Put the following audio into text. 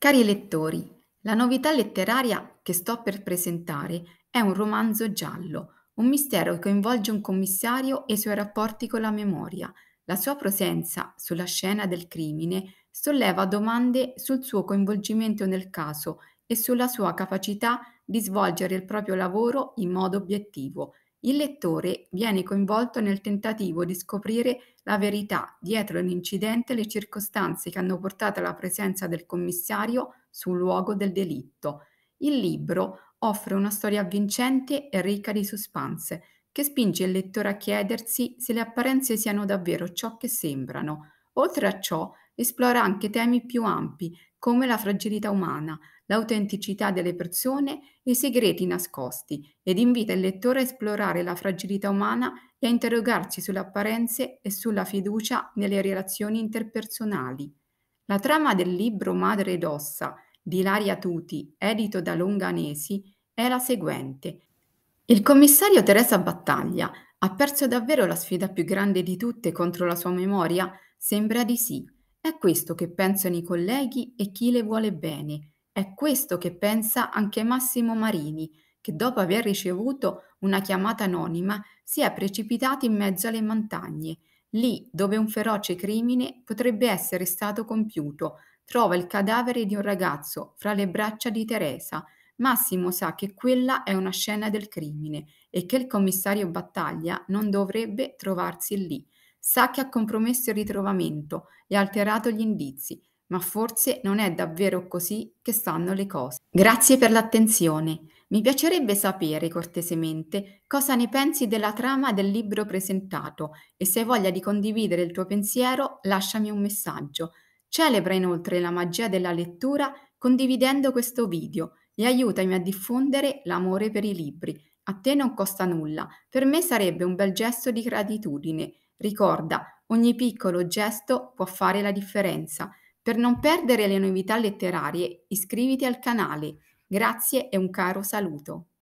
Cari lettori, la novità letteraria che sto per presentare è un romanzo giallo, un mistero che coinvolge un commissario e i suoi rapporti con la memoria. La sua presenza sulla scena del crimine solleva domande sul suo coinvolgimento nel caso e sulla sua capacità di svolgere il proprio lavoro in modo obiettivo il lettore viene coinvolto nel tentativo di scoprire la verità dietro l'incidente e le circostanze che hanno portato alla presenza del commissario sul luogo del delitto. Il libro offre una storia avvincente e ricca di suspense, che spinge il lettore a chiedersi se le apparenze siano davvero ciò che sembrano. Oltre a ciò, esplora anche temi più ampi, come la fragilità umana, l'autenticità delle persone e i segreti nascosti ed invita il lettore a esplorare la fragilità umana e a interrogarsi sulle apparenze e sulla fiducia nelle relazioni interpersonali. La trama del libro Madre d'ossa di Laria Tuti, edito da Longanesi, è la seguente. Il commissario Teresa Battaglia ha perso davvero la sfida più grande di tutte contro la sua memoria? Sembra di sì. È questo che pensano i colleghi e chi le vuole bene. È questo che pensa anche Massimo Marini, che dopo aver ricevuto una chiamata anonima si è precipitato in mezzo alle montagne, lì dove un feroce crimine potrebbe essere stato compiuto. Trova il cadavere di un ragazzo fra le braccia di Teresa. Massimo sa che quella è una scena del crimine e che il commissario Battaglia non dovrebbe trovarsi lì. Sa che ha compromesso il ritrovamento e alterato gli indizi, ma forse non è davvero così che stanno le cose. Grazie per l'attenzione. Mi piacerebbe sapere cortesemente cosa ne pensi della trama del libro presentato e se hai voglia di condividere il tuo pensiero lasciami un messaggio. Celebra inoltre la magia della lettura condividendo questo video e aiutami a diffondere l'amore per i libri. A te non costa nulla, per me sarebbe un bel gesto di gratitudine. Ricorda, ogni piccolo gesto può fare la differenza. Per non perdere le novità letterarie iscriviti al canale. Grazie e un caro saluto.